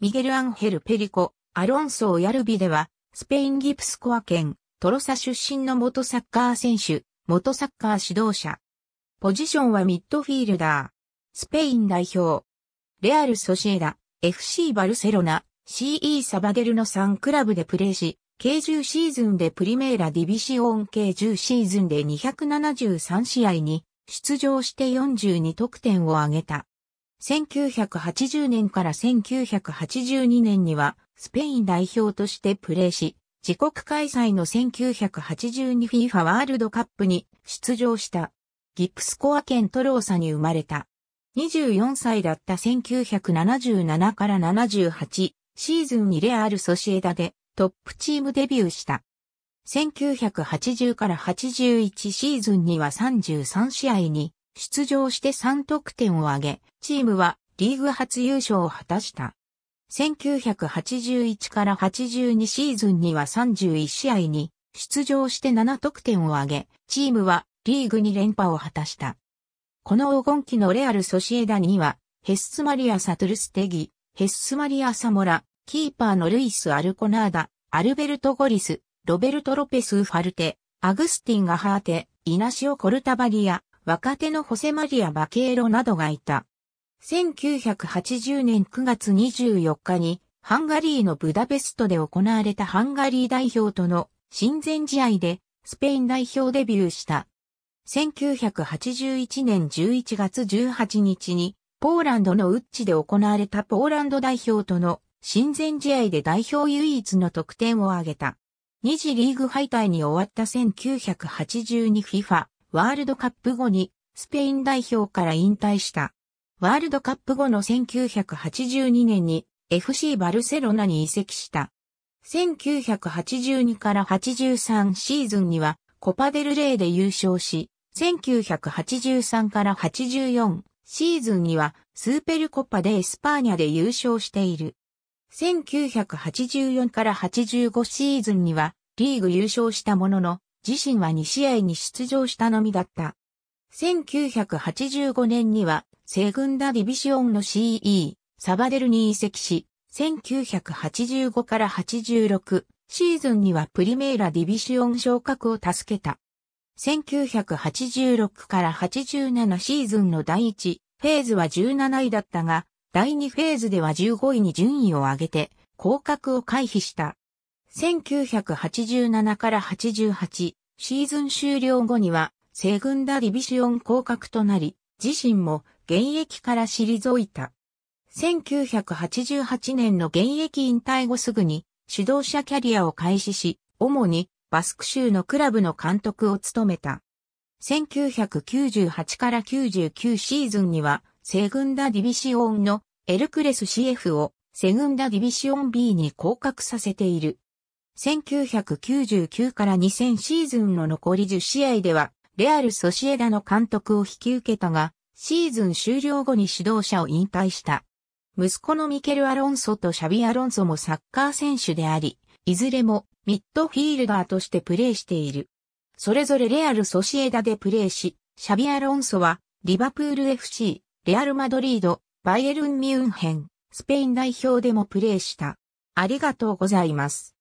ミゲル・アンヘル・ペリコ、アロンソ・ー・ヤルビでは、スペインギプスコア県、トロサ出身の元サッカー選手、元サッカー指導者。ポジションはミッドフィールダー。スペイン代表。レアル・ソシエダ、FC バルセロナ、CE サバゲルの3クラブでプレーし、計10シーズンでプリメーラ・ディビシオン計10シーズンで273試合に出場して42得点を挙げた。1980年から1982年にはスペイン代表としてプレーし、自国開催の 1982FIFA ワールドカップに出場した。ギプスコア県トローサに生まれた。24歳だった1977から78シーズンにレアル・ソシエダでトップチームデビューした。1980から81シーズンには33試合に出場して3得点を挙げ、チームはリーグ初優勝を果たした。1981から82シーズンには31試合に出場して7得点を挙げ、チームはリーグに連覇を果たした。この黄金期のレアル・ソシエダには、ヘッスマリア・サトルステギ、ヘッスマリア・サモラ、キーパーのルイス・アルコナーダ、アルベルト・ゴリス、ロベルト・ロペス・ファルテ、アグスティン・ガハーテ、イナシオ・コルタバリア、若手のホセマリア・バケーロなどがいた。1980年9月24日に、ハンガリーのブダペストで行われたハンガリー代表との親善試合でスペイン代表デビューした。1981年11月18日にポーランドのウッチで行われたポーランド代表との親善試合で代表唯一の得点を挙げた。2次リーグ敗退に終わった 1982FIFA ワールドカップ後にスペイン代表から引退した。ワールドカップ後の1982年に FC バルセロナに移籍した。1982から83シーズンにはコパデルレイで優勝し、1983から84シーズンにはスーペルコパでエスパーニャで優勝している。1984から85シーズンにはリーグ優勝したものの、自身は2試合に出場したのみだった。1985年には、セグンダディビシオンの CE、サバデルに移籍し、1985から86シーズンにはプリメーラディビシオン昇格を助けた。1986から87シーズンの第1フェーズは17位だったが、第2フェーズでは15位に順位を上げて、降格を回避した。1987から88シーズン終了後にはセグンダディビシオン降格となり、自身も現役から退いた。1988年の現役引退後すぐに指導者キャリアを開始し、主にバスク州のクラブの監督を務めた。1998から99シーズンには、セグンダディビシオンのエルクレス CF をセグンダディビシオン B に降格させている。1999から2000シーズンの残り10試合では、レアル・ソシエダの監督を引き受けたが、シーズン終了後に指導者を引退した。息子のミケル・アロンソとシャビ・アロンソもサッカー選手であり、いずれもミッドフィールダーとしてプレーしている。それぞれレアル・ソシエダでプレーし、シャビ・アロンソはリバプール FC、レアル・マドリード、バイエルン・ミュンヘン、スペイン代表でもプレーした。ありがとうございます。